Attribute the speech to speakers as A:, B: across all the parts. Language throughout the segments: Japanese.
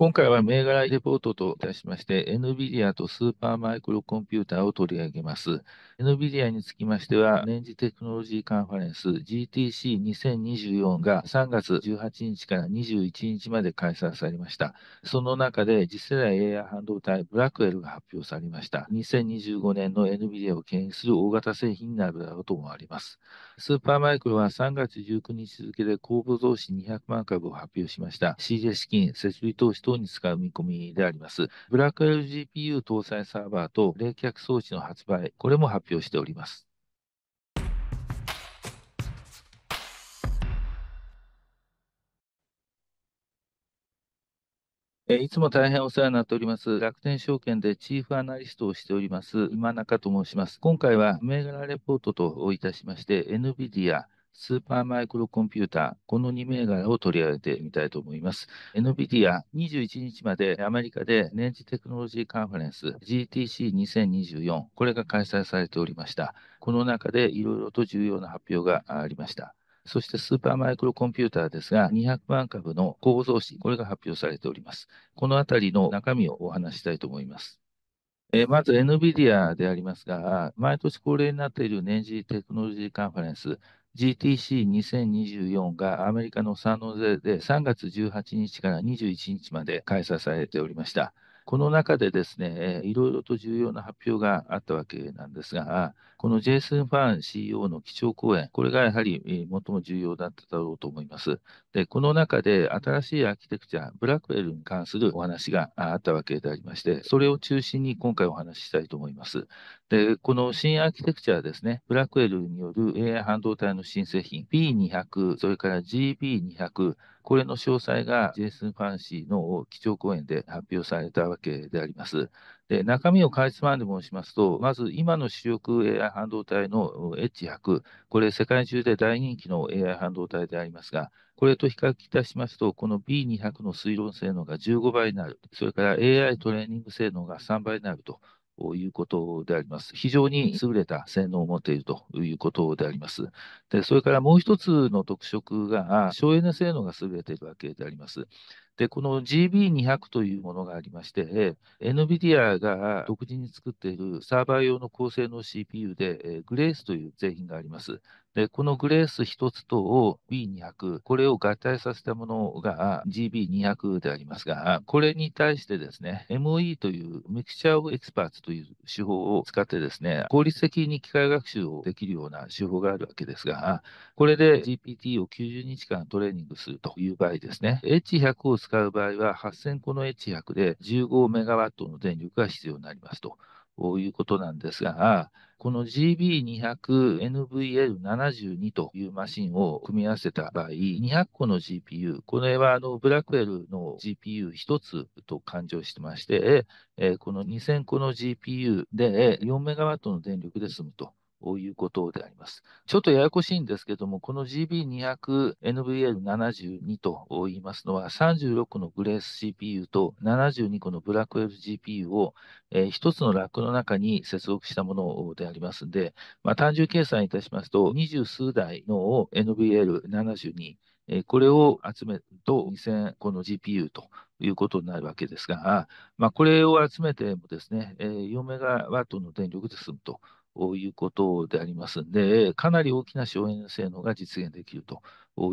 A: 今回は銘柄レポートといたしまして、NVIDIA とスーパーマイクロコンピューターを取り上げます。NVIDIA につきましては、年次テクノロジーカンファレンス GTC2024 が3月18日から21日まで開催されました。その中で次世代 AI 半導体ブラックエルが発表されました。2025年の NVIDIA を牽引する大型製品になるだろうと思われます。スーパーマイクロは3月19日付で公募増資200万株を発表しました。CJ 資金、設備投資等に使う見込みであります。ブラック LGPU 搭載サーバーと冷却装置の発売、これも発表しております。いつも大変お世話になっております。楽天証券でチーフアナリストをしております、今中と申します。今回は銘柄レポートといたしまして、NVIDIA、スーパーマイクロコンピューター、この2銘柄を取り上げてみたいと思います。NVIDIA、21日までアメリカで年次テクノロジーカンファレンス GTC2024、これが開催されておりました。この中でいろいろと重要な発表がありました。そしてスーパーマイクロコンピューターですが、200万株の構造紙、これが発表されております。このあたりの中身をお話したいと思います。えまず NVIDIA でありますが、毎年恒例になっている年次テクノロジーカンファレンス、GTC2024 がアメリカのサンノゼで3月18日から21日まで開催されておりました。この中でですね、いろいろと重要な発表があったわけなんですが、このジェイソン・ファン CEO の基調講演、これがやはり最も重要だっただろうと思います。で、この中で新しいアーキテクチャ、ブラックウェルに関するお話があったわけでありまして、それを中心に今回お話ししたいと思います。で、この新アーキテクチャはですね、ブラックエルによる AI 半導体の新製品 B200、それから GB200、これの詳細が j s ソン・ファンシーの基調講演で発表されたわけであります。で中身をかいつまんで申しますと、まず今の主力 AI 半導体の H100、これ世界中で大人気の AI 半導体でありますが、これと比較いたしますと、この B200 の推論性能が15倍になる、それから AI トレーニング性能が3倍になるとということであります。非常に優れた性能を持っているということであります。でそれからもう一つの特色が、省エネ性能が優れているわけであります。で、この GB200 というものがありまして、NVIDIA が独自に作っているサーバー用の高性能 CPU で、グレースという製品があります。で、このグレース1つ等を B200、これを合体させたものが GB200 でありますが、これに対してですね、MOE というミクチャーオブエクスパーツという手法を使ってですね、効率的に機械学習をできるような手法があるわけですが、これで GPT を90日間トレーニングするという場合ですね、H100 を使う場合は8000個の H100 で15メガワットの電力が必要になりますということなんですが、この GB200NVL72 というマシンを組み合わせた場合、200個の GPU、これはあのブラックウェルの GPU1 つと勘定してまして、えこの2000個の GPU で4メガワットの電力で済むということであります。ちょっとややこしいんですけども、この GB200NVL72 と言いますのは、36個のグレース CPU と72個のブラックウェル GPU を、えー、1つのラックの中に接続したものでありますので、まあ、単純計算いたしますと、二十数台の NVL72、これを集めると2000個の GPU ということになるわけですが、まあ、これを集めてもですね、4メガワットの電力で済むとういうことでありますんで、かなり大きな省エネ性能が実現できると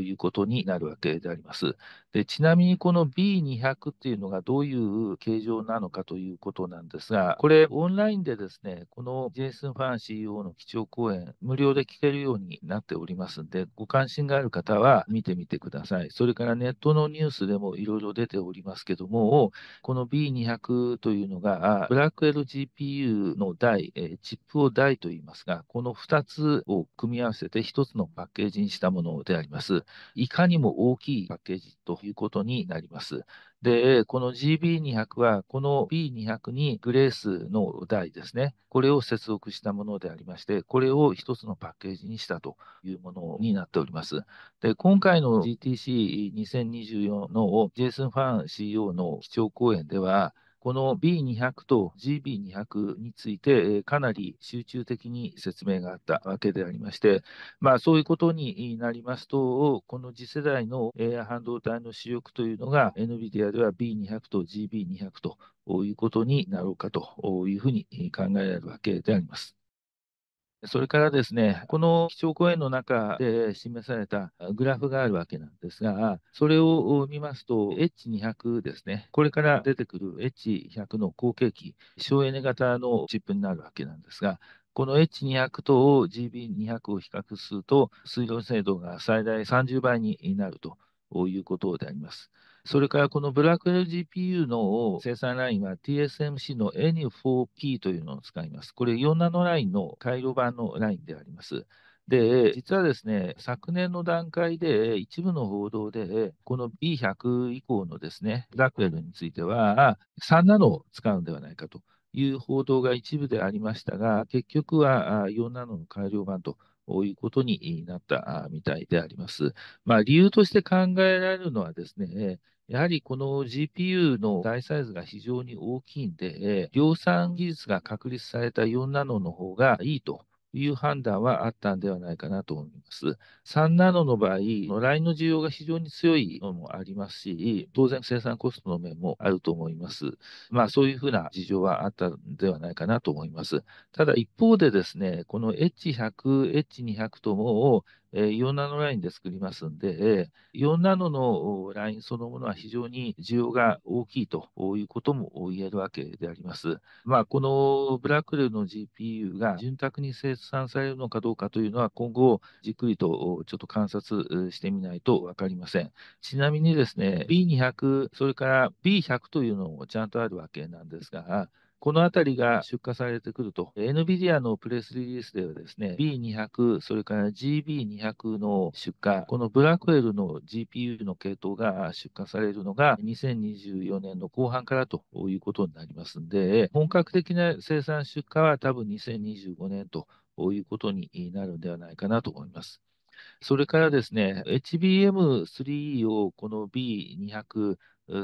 A: いうことになるわけであります。でちなみにこの B200 っていうのがどういう形状なのかということなんですが、これオンラインでですね、このジェイソン・ファン CEO の基調講演、無料で聞けるようになっておりますんで、ご関心がある方は見てみてください。それからネットのニュースでもいろいろ出ておりますけども、この B200 というのが、ブラックエル g p u の台、チップを台といいますが、この2つを組み合わせて1つのパッケージにしたものであります。いかにも大きいパッケージということになります。で、この GB200 は、この B200 にグレースの台ですね、これを接続したものでありまして、これを1つのパッケージにしたというものになっております。で、今回の GTC2024 のジェイソン・ファン CEO の基調講演では、この B200 と GB200 について、かなり集中的に説明があったわけでありまして、まあ、そういうことになりますと、この次世代の AI 半導体の主力というのが、NVIDIA では B200 と GB200 ということになろうかというふうに考えられるわけであります。それからですね、この基調講演の中で示されたグラフがあるわけなんですが、それを見ますと、H200 ですね、これから出てくる H100 の後継機、省エネ型のチップになるわけなんですが、この H200 と GB200 を比較すると、水道精度が最大30倍になるということであります。それからこのブラックル g p u の生産ラインは TSMC の N4P というのを使います。これ4ナノラインの回路版のラインであります。で、実はですね、昨年の段階で一部の報道で、この B100 以降のですね、ラクエルについては、3ナノを使うんではないかという報道が一部でありましたが、結局は4ナノの改良版と。いうことになったみたいであります。まあ、理由として考えられるのはですね、やはりこの GPU の大サイズが非常に大きいんで、量産技術が確立された4ナノの方がいいという判断はあったんではないかなと思います。3ナノの場合、LINE の需要が非常に強いのもありますし、当然生産コストの面もあると思います。まあそういうふうな事情はあったんではないかなと思います。ただ一方でですね、この H100、H200 ともを4ナノラインで作りますんで、4ナノのラインそのものは非常に需要が大きいということも言えるわけであります。まあ、このブラックレルの GPU が潤沢に生絶賛されるのかどうかというのは、今後、じっくりとちょっと観察してみないと分かりません。ちなみにですね、B200、それから B100 というのもちゃんとあるわけなんですが、このあたりが出荷されてくると、NVIDIA のプレスリリースではですね、B200、それから GB200 の出荷、このブラックウェルの GPU の系統が出荷されるのが2024年の後半からということになりますんで、本格的な生産出荷は多分2025年ということになるんではないかなと思います。それからですね、HBM3 をこの B200、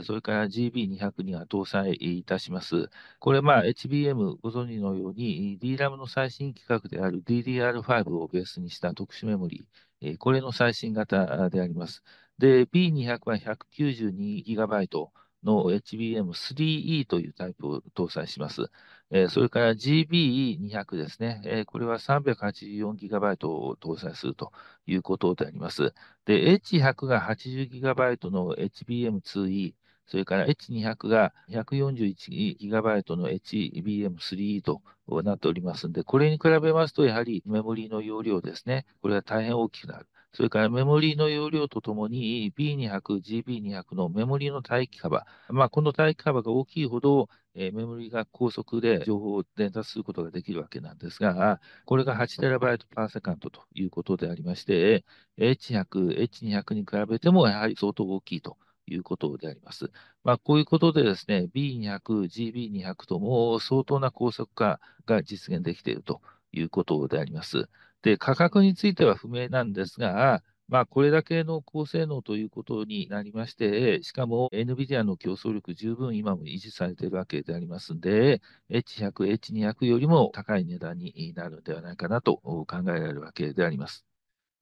A: それから GB200 には搭載いたします。これ、まあ、HBM ご存知のように、DRAM の最新規格である DDR5 をベースにした特殊メモリー、これの最新型であります。で、B200 は 192GB の HBM3E というタイプを搭載します。えー、それから GB200 ですね、えー、これは 384GB を搭載するということであります。で、H100 が 80GB の HBM2E、それから H200 が 141GB の HBM3 となっておりますので、これに比べますと、やはりメモリーの容量ですね、これは大変大きくなる。それからメモリーの容量とともに B200、GB200 のメモリーの待機幅、まあ、この待機幅が大きいほどえメモリが高速で情報を伝達することができるわけなんですが、これが 8TB パーセカンドということでありまして、H100、H200 に比べてもやはり相当大きいということであります。まあ、こういうことでですね、B200、GB200 とも相当な高速化が実現できているということであります。で、価格については不明なんですが、まあ、これだけの高性能ということになりまして、しかも NVIDIA の競争力十分今も維持されているわけでありますので、H100、H200 よりも高い値段になるんではないかなと考えられるわけであります。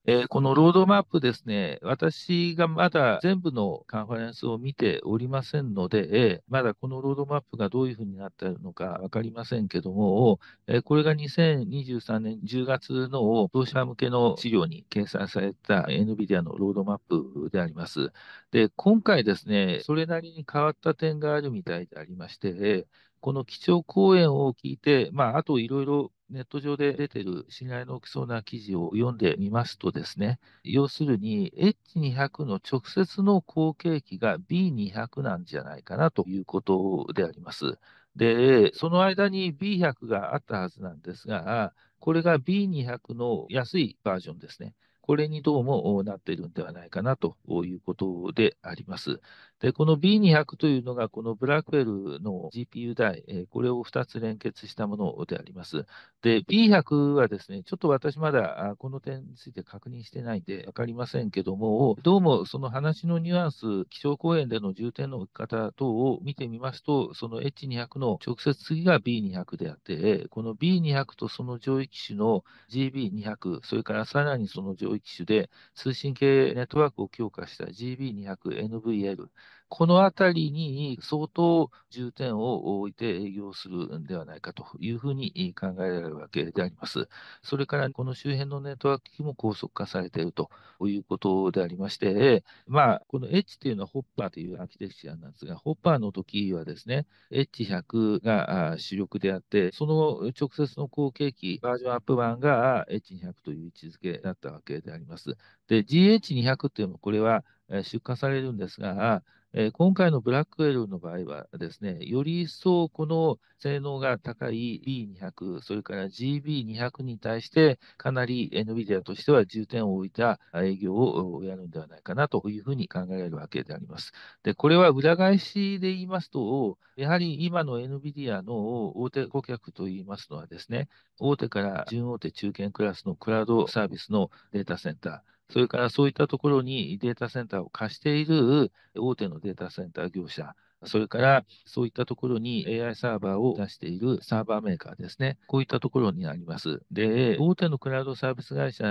A: えー、このロードマップですね、私がまだ全部のカンファレンスを見ておりませんので、えー、まだこのロードマップがどういうふうになっているのか分かりませんけども、えー、これが2023年10月の投資家向けの資料に掲載された NVIDIA のロードマップであります。で、今回ですね、それなりに変わった点があるみたいでありまして、この基調講演を聞いて、まあ、あといろいろネット上で出てる信頼の大きそうな記事を読んでみますとですね、要するに H200 の直接の後継機が B200 なんじゃないかなということであります。で、その間に B100 があったはずなんですが、これが B200 の安いバージョンですね。これにどうもなっているんではないかなということであります。で、この B200 というのが、このブラックェルの GPU 台、えこれを2つ連結したものであります。で、B100 はですね、ちょっと私まだこの点について確認してないんで分かりませんけども、どうもその話のニュアンス、気象公園での重点の置き方等を見てみますと、その H200 の直接次が B200 であって、この B200 とその上位機種の GB200、それからさらにその上位機種で通信系ネットワークを強化した GB200NVL、このあたりに相当重点を置いて営業するんではないかというふうに考えられるわけであります。それからこの周辺のネットワーク機器も高速化されているということでありまして、まあ、この H というのはホッパーというアーキテクチャなんですが、ホッパーの時はですね、H100 が主力であって、その直接の後継機、バージョンアップ版が H200 という位置づけだったわけであります。で、GH200 というのもこれは出荷されるんですが、えー、今回のブラックエルの場合はですね、より一層この性能が高い B200、それから GB200 に対して、かなり NVIDIA としては重点を置いた営業をやるんではないかなというふうに考えられるわけであります。で、これは裏返しで言いますと、やはり今の NVIDIA の大手顧客といいますのはですね、大手から準大手中堅クラスのクラウドサービスのデータセンター、それからそういったところにデータセンターを貸している大手のデータセンター業者、それからそういったところに AI サーバーを出しているサーバーメーカーですね。こういったところになります。で、大手のクラウドサービス会社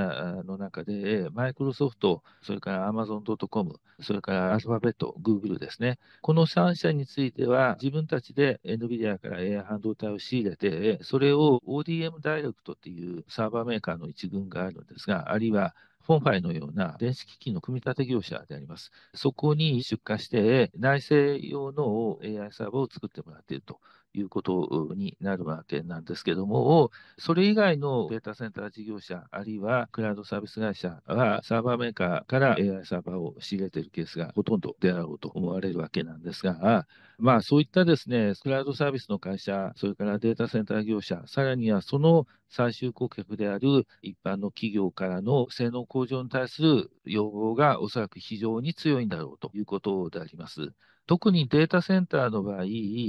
A: の中で、マイクロソフト、それから Amazon.com、それからアルファベット、Google ですね。この3社については、自分たちで NVIDIA から AI 半導体を仕入れて、それを ODM ダイレクトっていうサーバーメーカーの一群があるんですが、あるいは本ファイのような電子機器の組み立て業者であります。そこに出荷して、内製用の AI サーバーを作ってもらっていると。いうことになるわけなんですけども、それ以外のデータセンター事業者、あるいはクラウドサービス会社は、サーバーメーカーから AI サーバーを仕入れているケースがほとんどであろうと思われるわけなんですが、まあ、そういったですね、クラウドサービスの会社、それからデータセンター業者、さらにはその最終顧客である一般の企業からの性能向上に対する要望がおそらく非常に強いんだろうということであります。特にデータセンターの場合、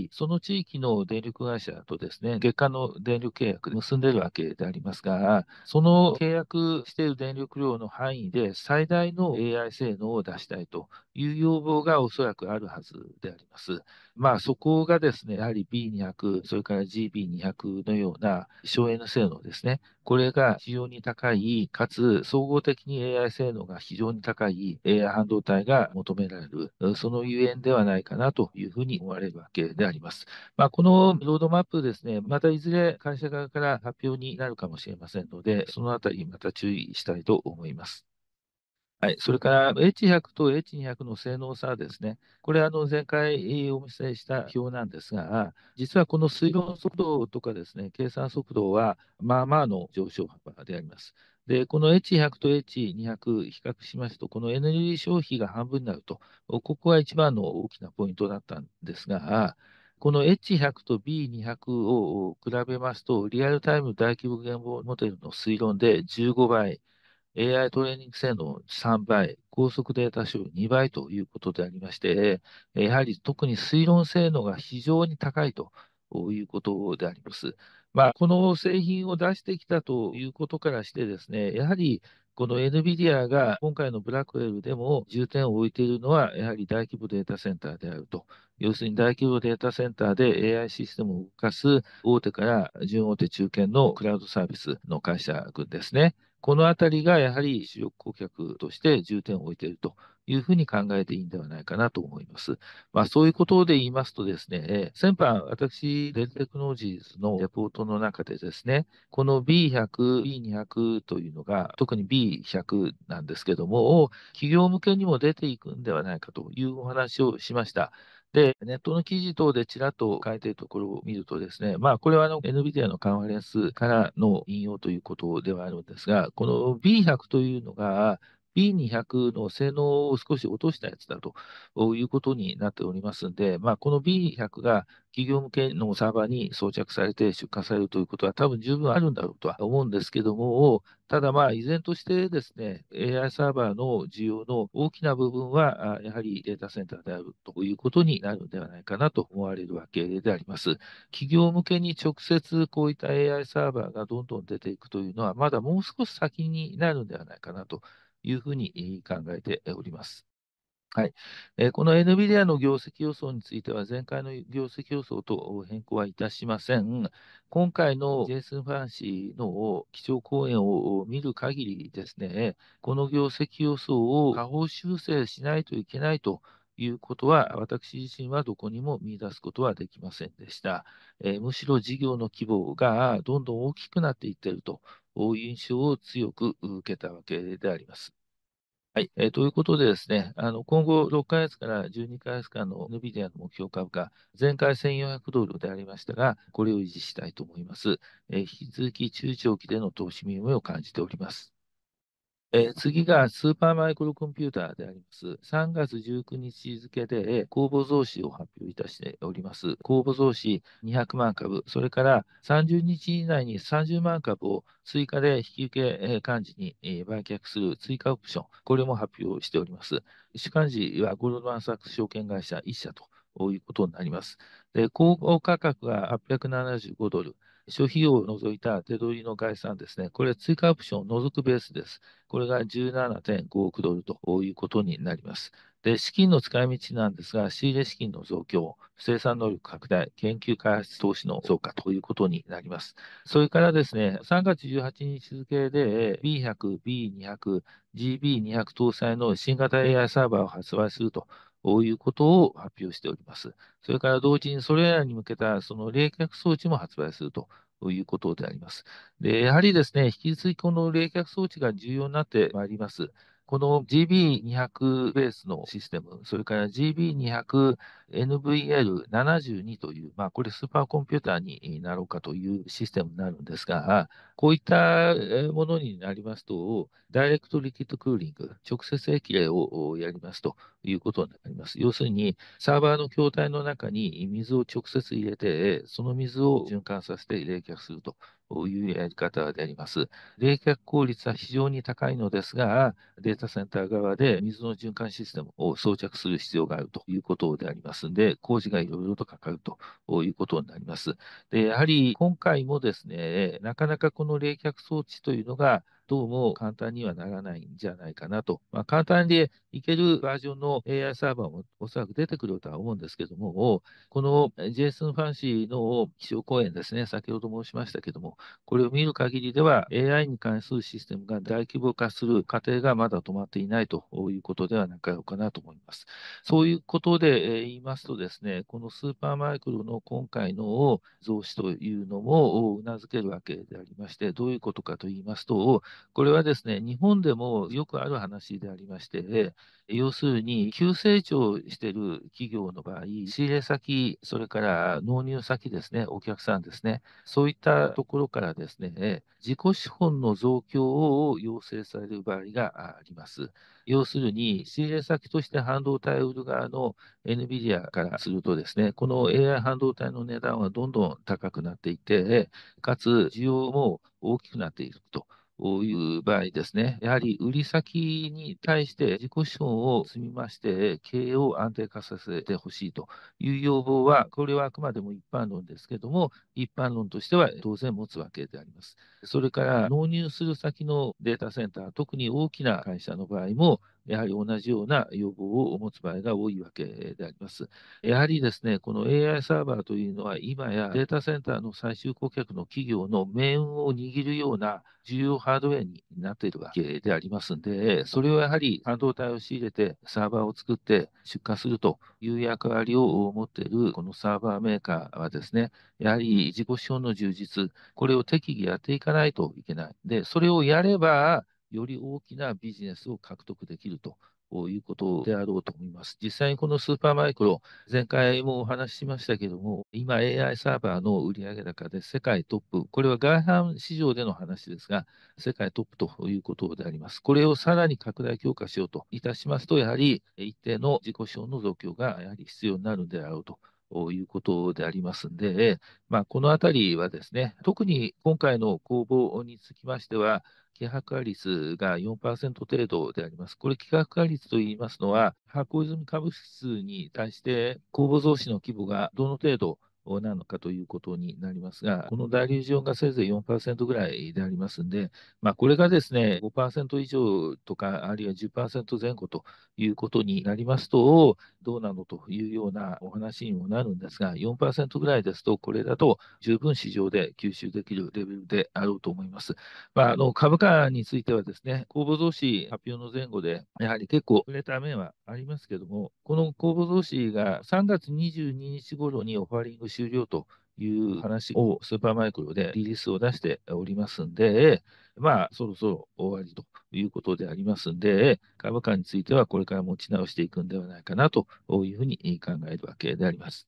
A: その地域の電力会社とですね、月間の電力契約を結んでるわけでありますが、その契約している電力量の範囲で最大の AI 性能を出したいという要望がおそらくあるはずであります。まあそこがですね、やはり B200、それから GB200 のような省エネ性能ですね、これが非常に高い、かつ総合的に AI 性能が非常に高い AI 半導体が求められる、そのゆえんではないかなというふうに思われるわけであります。まあ、このロードマップですね、またいずれ会社側から発表になるかもしれませんので、そのあたりまた注意したいと思います。はい、それから H100 と H200 の性能差はですね、これ前回お見せした表なんですが、実はこの推論速度とかですね、計算速度はまあまあの上昇幅であります。で、この H100 と H200 比較しますと、このエネルギー消費が半分になると、ここが一番の大きなポイントだったんですが、この H100 と B200 を比べますと、リアルタイム大規模言語モデルの推論で15倍、AI トレーニング性能3倍、高速データ処理2倍ということでありまして、やはり特に推論性能が非常に高いということであります。まあ、この製品を出してきたということからしてですね、やはりこの NVIDIA が今回のブラックウェルでも重点を置いているのは、やはり大規模データセンターであると。要するに大規模データセンターで AI システムを動かす大手から準大手中堅のクラウドサービスの会社群ですね。このあたりがやはり主力顧客として重点を置いているというふうに考えていいんではないかなと思います。まあ、そういうことで言いますとですね、先般、私、デルテクノロジーズのレポートの中でですね、この B100、B200 というのが、特に B100 なんですけども、企業向けにも出ていくんではないかというお話をしました。で、ネットの記事等でちらっと書いているところを見るとですね、まあ、これはあの NVIDIA のカンファレンスからの引用ということではあるんですが、この B100 というのが、B200 の性能を少し落としたやつだということになっておりますので、まあ、この B200 が企業向けのサーバーに装着されて出荷されるということは多分十分あるんだろうとは思うんですけども、ただまあ依然としてですね、AI サーバーの需要の大きな部分は、やはりデータセンターであるということになるのではないかなと思われるわけであります。企業向けに直接こういった AI サーバーがどんどん出ていくというのは、まだもう少し先になるんではないかなというふうに考えております。はい、えこの NVIDIA の業績予想については、前回の業績予想と変更はいたしません。今回のジェイソン・ファン氏の基調講演を見る限りですね、この業績予想を下方修正しないといけないということは、私自身はどこにも見出すことはできませんでした。えむしろ事業の規模がどんどん大きくなっていっていると印象を強く受けたわけであります。はい、えー、ということでですね、あの今後6ヶ月から12ヶ月間の NVIDIA の目標株価、前回1400ドルでありましたが、これを維持したいと思います。えー、引き続き中長期での投資見夢を感じております。え次がスーパーマイクロコンピューターであります。3月19日付で公募増資を発表いたしております。公募増資200万株、それから30日以内に30万株を追加で引き受け幹事に売却する追加オプション、これも発表しております。主幹事はゴールドマン・サックス証券会社1社ということになります。で、公募価格が875ドル。諸費用を除いた手取りの概算ですね、これは追加オプションを除くベースです。これが17.5億ドルということになります。で、資金の使い道なんですが、仕入れ資金の増強、生産能力拡大、研究開発投資の増加ということになります。それからですね、3月18日付で B100、B200、GB200 搭載の新型 AI サーバーを発売するとこういうことを発表しております。それから同時にそれらに向けたその冷却装置も発売するということであります。で、やはりですね、引き続きこの冷却装置が重要になってまいります。この GB200 ベースのシステム、それから GB200 n v l 7 2という、まあ、これスーパーコンピューターになろうかというシステムになるんですが、こういったものになりますと、ダイレクトリキッドクーリング、直接液冷をやりますということになります。要するに、サーバーの筐体の中に水を直接入れて、その水を循環させて冷却するというやり方であります。冷却効率は非常に高いのですが、データセンター側で水の循環システムを装着する必要があるということであります。ますんで、工事がいろいろとかかるということになります。で、やはり今回もですね、なかなかこの冷却装置というのが、どうも簡単にはならないんじゃないかなと。まあ、簡単でいけるバージョンの AI サーバーもおそらく出てくるとは思うんですけども、この JSON ファンシーの気象公演ですね、先ほど申しましたけども、これを見る限りでは AI に関するシステムが大規模化する過程がまだ止まっていないということではなかろうかなと思います。そういうことで言いますとですね、このスーパーマイクロの今回の増資というのもうなずけるわけでありまして、どういうことかと言いますと、これはですね、日本でもよくある話でありまして、要するに急成長している企業の場合、仕入れ先、それから納入先ですね、お客さんですね、そういったところからですね、自己資本の増強を要請される場合があります。要するに、仕入れ先として半導体を売る側の NVIDIA からするとですね、この AI 半導体の値段はどんどん高くなっていて、かつ需要も大きくなっていると。いう場合ですね、やはり売り先に対して自己資本を積みまして、経営を安定化させてほしいという要望は、これはあくまでも一般論ですけども、一般論としては当然持つわけであります。それから納入する先のデータセンター、特に大きな会社の場合も、やはり同じような要望を持つ場合が多いわけであります。やはりですね、この AI サーバーというのは、今やデータセンターの最終顧客の企業の命運を握るような重要ハードウェアになっているわけでありますんで、それをやはり半導体を仕入れて、サーバーを作って出荷するという役割を持っているこのサーバーメーカーはですね、やはり自己資本の充実、これを適宜やっていかないといけない。で、それをやれば、より大きなビジネスを獲得できるということであろうと思います。実際にこのスーパーマイクロ、前回もお話ししましたけども、今 AI サーバーの売上高で世界トップ、これは外販市場での話ですが、世界トップということであります。これをさらに拡大強化しようといたしますと、やはり一定の自己資本の増強がやはり必要になるであろうとということでありますんで、まあ、このあたりはですね、特に今回の公募につきましては、希薄化率が4%程度であります。これ、希薄化率といいますのは、発行済み株式数に対して公募増資の規模がどの程度なのかということになりますが、この大リジオンがせいぜい4%ぐらいでありますんで、まあ、これがですね、5%以上とか、あるいは10%前後ということになりますと、どうなのというようなお話にもなるんですが、4%ぐらいですと、これだと十分市場で吸収できるレベルであろうと思います。まあ、あの株価についてはですね、公募増資発表の前後で、やはり結構売れた面はありますけども、この公募増資が3月22日頃にオファリング終了という話をスーパーマイクロでリリースを出しておりますんで、まあ、そろそろ終わりということでありますんで、株価についてはこれから持ち直していくんではないかなというふうに考えるわけであります。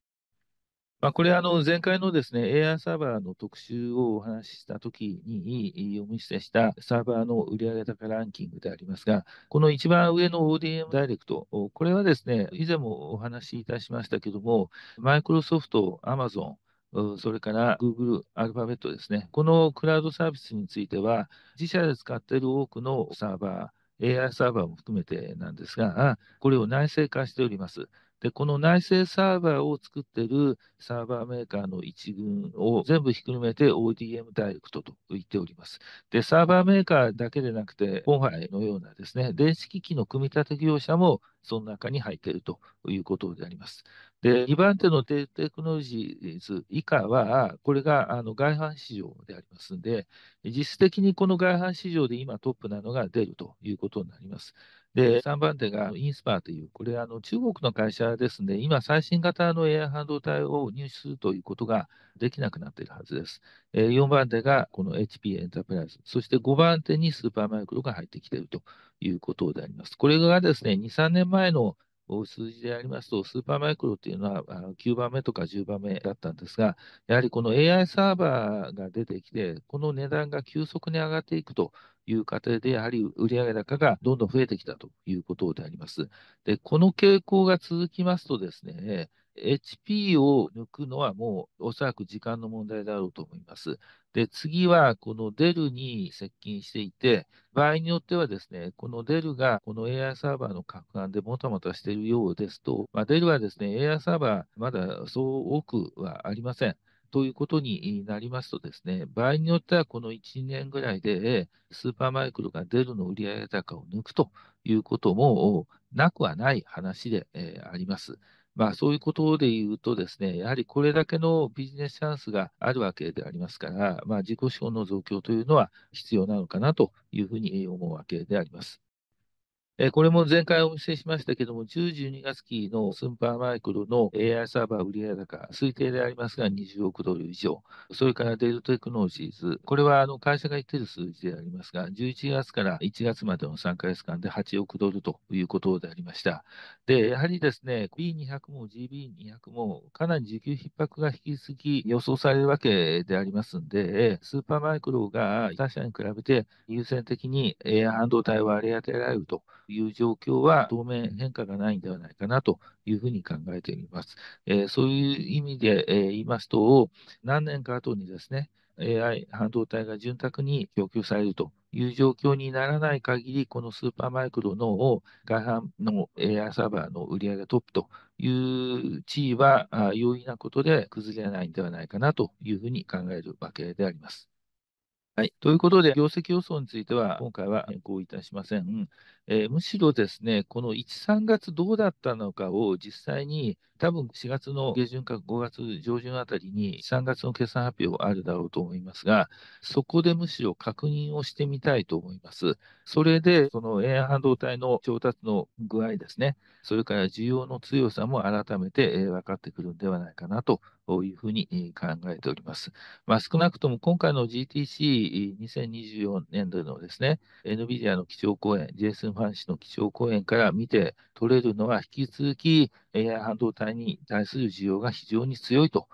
A: まあ、これ、あの、前回のですね、AI サーバーの特集をお話ししたときにお見せしたサーバーの売上高ランキングでありますが、この一番上の ODM ダイレクト、これはですね、以前もお話しいたしましたけども、マイクロソフト、アマゾン、それから Google、アルファベットですね。このクラウドサービスについては、自社で使っている多くのサーバー、AI サーバーも含めてなんですが、これを内製化しております。で、この内製サーバーを作ってるサーバーメーカーの一群を全部ひっくるめて ODM ダイレクトと言っております。で、サーバーメーカーだけでなくて、今回のようなですね、電子機器の組み立て業者もその中に入っているということであります。で、2番手のテテクノロジーズ以下は、これがあの外販市場でありますので、実質的にこの外販市場で今トップなのが出るということになります。で、3番手がインスパーという、これは中国の会社ですね、今最新型の AI 半導体を入手するということができなくなっているはずです。4番手がこの HP エンタープライズ、そして5番手にスーパーマイクロが入ってきているということであります。これがですね、2、3年前の数字でありますと、スーパーマイクロというのは9番目とか10番目だったんですが、やはりこの AI サーバーが出てきて、この値段が急速に上がっていくという過程で、やはり売上高がどんどん増えてきたということであります。で、この傾向が続きますとですね、HP を抜くのはもうおそらく時間の問題だろうと思います。で、次はこのデルに接近していて、場合によってはですね、このデルがこの AI サーバーの拡散でもたもたしているようですと、まあ、デルはですね、AI サーバーまだそう多くはありません。ということになりますとですね、場合によってはこの1年ぐらいで、スーパーマイクロがデルの売上高を抜くということもなくはない話であります。まあ、そういうことで言うとですね、やはりこれだけのビジネスチャンスがあるわけでありますから、まあ、自己資本の増強というのは必要なのかなというふうに思うわけであります。これも前回お見せしましたけども、10、12月期のスーパーマイクロの AI サーバー売上高、推定でありますが20億ドル以上、それからデルテクノロジーズ、これはあの会社が言っている数字でありますが、11月から1月までの3ヶ月間で8億ドルということでありました。で、やはりですね、B200 も GB200 もかなり需給逼迫が引き続き予想されるわけでありますんで、スーパーマイクロが他社に比べて優先的に AI 半導体を割り当てられると。いう状況は、当面変化がないんではないかなというふうに考えています。えー、そういう意味で、えー、言いますと、何年か後にですね、AI 半導体が潤沢に供給されるという状況にならない限り、このスーパーマイクロのを外販の AI サーバーの売り上げトップという地位は容易なことで崩れないんではないかなというふうに考えるわけであります。はい。ということで、業績予想については、今回は変更いたしません。えー、むしろですね、この1、3月どうだったのかを実際に、多分4月の下旬か5月上旬あたりに、3月の決算発表あるだろうと思いますが、そこでむしろ確認をしてみたいと思います。それで、その円半導体の調達の具合ですね、それから需要の強さも改めて、えー、分かってくるんではないかなというふうに考えております。まあ、少なくとも今回の GTC2024 年度のですね、NVIDIA の基調講演、j s o 阪フ市の基調講演から見て取れるのは、引き続き AI 半導体に対する需要が非常に強いと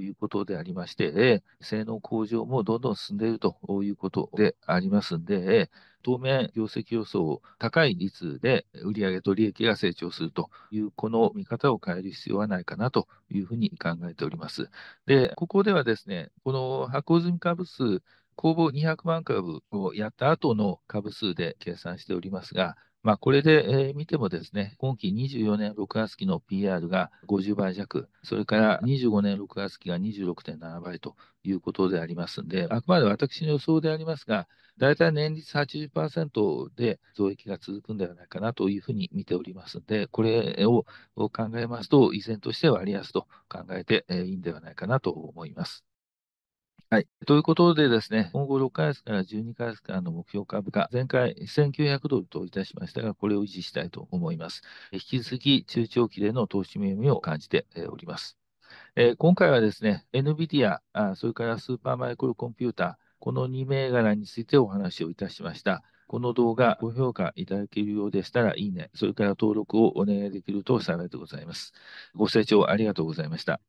A: いうことでありまして、性能向上もどんどん進んでいるということでありますんで、当面、業績予想高い率で売上と利益が成長するという、この見方を変える必要はないかなというふうに考えております。で、ここではですね、この発行済み株数公募200万株をやった後の株数で計算しておりますが、まあ、これで、え見てもですね、今期24年6月期の PR が50倍弱、それから25年6月期が26.7倍ということでありますので、あくまで私の予想でありますが、大体年率80%で増益が続くんではないかなというふうに見ておりますので、これを考えますと、依然として割安と考えていいんではないかなと思います。はい。ということでですね、今後6ヶ月から12ヶ月間の目標株価、前回1900ドルといたしましたが、これを維持したいと思います。引き続き中長期での投資目みを感じております。えー、今回はですね、NVIDIA、それからスーパーマイクロコンピューター、この2銘柄についてお話をいたしました。この動画、ご評価いただけるようでしたら、いいね、それから登録をお願いできると幸いでございます。ご清聴ありがとうございました。